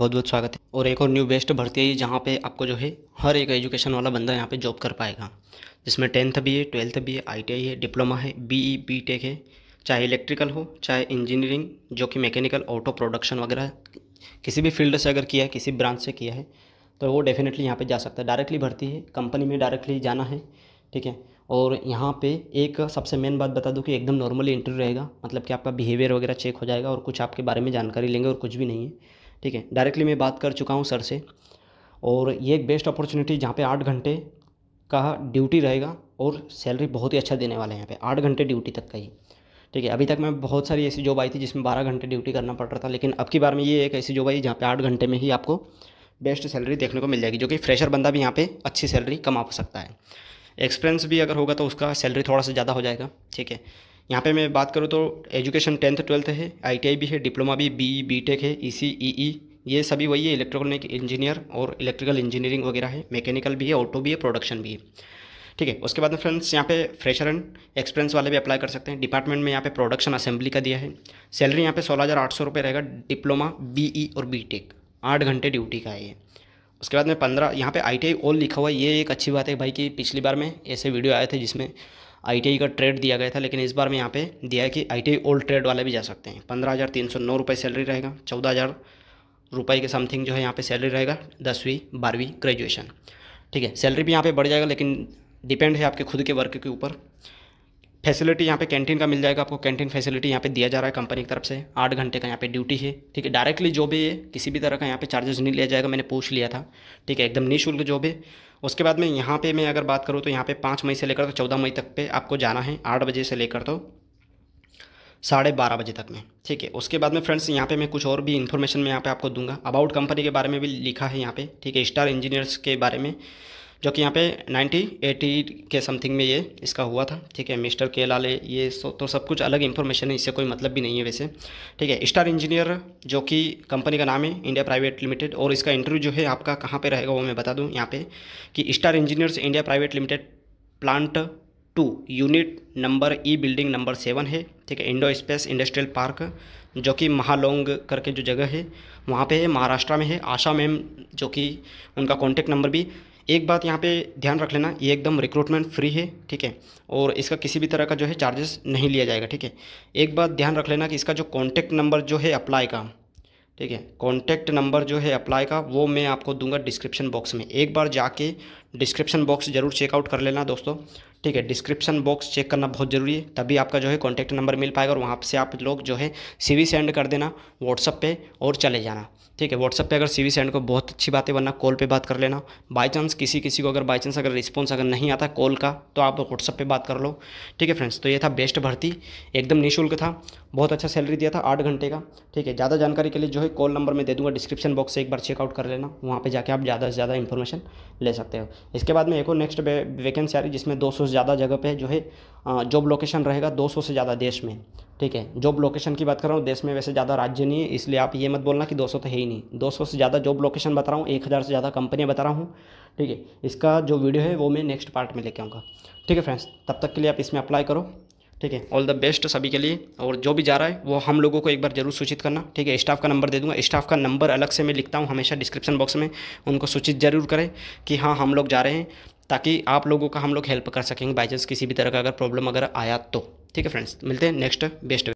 बहुत बहुत स्वागत है और एक और न्यू बेस्ट भर्ती है जहाँ पे आपको जो है हर एक एजुकेशन वाला बंदा यहाँ पे जॉब कर पाएगा जिसमें टेंथ भी है ट्वेल्थ भी है आईटीआई है डिप्लोमा है बीई बीटेक e, है चाहे इलेक्ट्रिकल हो चाहे इंजीनियरिंग जो कि मैकेनिकल ऑटो प्रोडक्शन वगैरह किसी भी फील्ड से अगर किया है किसी ब्रांच से किया है तो वो डेफिनेटली यहाँ पर जा सकता है डायरेक्टली भर्ती है कंपनी में डायरेक्टली जाना है ठीक है और यहाँ पे एक सबसे मेन बात बता दूँ कि एकदम नॉर्मली इंटरव्यू रहेगा मतलब कि आपका बिहेवियर वगैरह चेक हो जाएगा और कुछ आपके बारे में जानकारी लेंगे और कुछ भी नहीं है ठीक है डायरेक्टली मैं बात कर चुका हूँ सर से और ये एक बेस्ट अपॉर्चुनिटी जहाँ पे आठ घंटे का ड्यूटी रहेगा और सैलरी बहुत ही अच्छा देने वाला है यहाँ पे आठ घंटे ड्यूटी तक का ही ठीक है अभी तक मैं बहुत सारी ऐसी जॉब आई थी जिसमें बारह घंटे ड्यूटी करना पड़ रहा था लेकिन अब की बार में ये एक ऐसी जॉब आई जहाँ पे आठ घंटे में ही आपको बेस्ट सैलरी देखने को मिल जाएगी जो कि फ्रेशर बंदा भी यहाँ पर अच्छी सैलरी कमा सकता है एक्सपीरियंस भी अगर होगा तो उसका सैलरी थोड़ा सा ज़्यादा हो जाएगा ठीक है यहाँ पे मैं बात करूँ तो एजुकेशन टेंथ ट्वेल्थ है आईटीआई भी है डिप्लोमा भी बी बी टेक है ई सी ई ई ये सभी वही है इलेक्ट्रॉनिक इंजीनियर और इलेक्ट्रिकल इंजीनियरिंग वगैरह है मैकेनिकल भी है ऑटो भी है प्रोडक्शन भी है ठीक है उसके बाद में फ्रेंड्स यहाँ पे फ्रेशर एंड एक्सपीरियंस वाले भी अप्लाई कर सकते हैं डिपार्टमेंट में यहाँ पे प्रोडक्शन असेंबली का दिया है सैलरी यहाँ पे सोलह हज़ार आठ सौ रुपये रहेगा डिप्लोमा ई और टेक आठ घंटे ड्यूटी का है ये उसके बाद में पंद्रह यहाँ पे आई टी आई ऑल लिखा हुआ है ये एक अच्छी बात है भाई कि पिछली बार में ऐसे वीडियो आए थे जिसमें आई का ट्रेड दिया गया था लेकिन इस बार में यहाँ पे दिया है कि आई ओल्ड ट्रेड वाले भी जा सकते हैं पंद्रह हज़ार तीन सौ नौ रुपये सैलरी रहेगा चौदह हज़ार रुपये के समथिंग जो है यहाँ पे सैलरी रहेगा दसवीं बारहवीं ग्रेजुएशन ठीक है सैलरी भी यहाँ पे बढ़ जाएगा लेकिन डिपेंड है आपके खुद के वर्क के ऊपर फैसिलिटी यहाँ पे कैंटीन का मिल जाएगा आपको कैंटीन फैसिलिटी यहाँ पे दिया जा रहा है कंपनी की तरफ से आठ घंटे का यहाँ पे ड्यूटी है ठीक है डायरेक्टली जो भी है किसी भी तरह का यहाँ पे चार्जेस नहीं लिया जाएगा मैंने पूछ लिया था ठीक है एकदम निःशुल्क जो है उसके बाद में यहाँ पे मैं अगर बात करूँ तो यहाँ पे पाँच मई से लेकर तो चौदह मई तक पे आपको जाना है आठ बजे से लेकर तो साढ़े बारह बजे तक में ठीक है उसके बाद में फ्रेंड्स यहाँ पे मैं कुछ और भी इन्फॉर्मेशन मैं यहाँ पे आपको दूंगा अबाउट कंपनी के बारे में भी लिखा है यहाँ पे ठीक है स्टार इंजीनियर्स के बारे में जो कि यहाँ पे 1980 के समथिंग में ये इसका हुआ था ठीक है मिस्टर के लाले ये सो तो सब कुछ अलग इन्फॉर्मेशन है इससे कोई मतलब भी नहीं है वैसे ठीक है स्टार इंजीनियर जो कि कंपनी का नाम है इंडिया प्राइवेट लिमिटेड और इसका इंटरव्यू जो है आपका कहाँ पर रहेगा वो मैं बता दूँ यहाँ पर कि star engineers India private limited plant two unit number E building number seven है ठीक है इंडो स्पेस इंडस्ट्रियल पार्क जो कि महालोंग करके जो जगह है वहाँ पे है महाराष्ट्र में है आशा मैम जो कि उनका कॉन्टैक्ट नंबर भी एक बात यहाँ पे ध्यान रख लेना ये एकदम रिक्रूटमेंट फ्री है ठीक है और इसका किसी भी तरह का जो है चार्जेस नहीं लिया जाएगा ठीक है एक बात ध्यान रख लेना कि इसका जो कॉन्टैक्ट नंबर जो है अप्लाई का ठीक है कॉन्टैक्ट नंबर जो है अप्लाई का वो मैं आपको दूंगा डिस्क्रिप्शन बॉक्स में एक बार जाके डिस्क्रिप्शन बॉक्स ज़रूर चेकआउट कर लेना दोस्तों ठीक है डिस्क्रिप्शन बॉक्स चेक करना बहुत ज़रूरी है तभी आपका जो है कॉन्टैक्ट नंबर मिल पाएगा और वहाँ से आप लोग जो है सीवी सेंड कर देना व्हाट्सअप पे और चले जाना ठीक है व्हाट्सअप पे अगर सीवी सेंड को बहुत अच्छी बात है वरना कॉल पे बात कर लेना बाई चांस किसी किसी को अगर बाय चांस अगर रिस्पॉन्स अगर नहीं आता कॉल का तो आप व्हाट्सअप पर बात कर लो ठीक है फ्रेंड्स तो ये था बेस्ट भर्ती एकदम निःशुल्क था बहुत अच्छा सैलरी दिया था आठ घंटे का ठीक है ज़्यादा जानकारी के लिए जो है कॉल नंबर मैं दे दूँगा डिस्क्रिप्शन बॉक्स से एक बार चेकआउट कर लेना वहाँ पर जाकर आप ज़्यादा से ज़्यादा इन्फॉर्मेशन ले सकते हो इसके बाद में एक और नेक्स्ट वैकेंसी आ रही जिसमें दो सौ से ज़्यादा जगह पे जो है जॉब लोकेशन रहेगा 200 से ज़्यादा देश में ठीक है जॉब लोकेशन की बात कर रहा हूँ देश में वैसे ज़्यादा राज्य नहीं है इसलिए आप ये मत बोलना कि 200 तो है ही नहीं 200 से ज़्यादा जॉब लोकेशन बता रहा हूँ 1000 से ज़्यादा कंपनियाँ बता रहा हूँ ठीक है इसका जो वीडियो है वो मैं नेक्स्ट पार्ट में लेके आऊँगा ठीक है फ्रेंड्स तब तक के लिए आप इसमें अप्लाई करो ठीक है ऑल द बेस्ट सभी के लिए और जो भी जा रहा है वो हम लोगों को एक बार जरूर सूचित करना ठीक है स्टाफ का नंबर दे दूंगा स्टाफ का नंबर अलग से मैं लिखता हूँ हमेशा डिस्क्रिप्शन बॉक्स में उनको सूचित जरूर करें कि हाँ हम लोग जा रहे हैं ताकि आप लोगों का हम लोग हेल्प कर सकेंगे बाई चांस किसी भी तरह का अगर प्रॉब्लम अगर आया तो ठीक है फ्रेंड्स मिलते हैं नेक्स्ट बेस्ट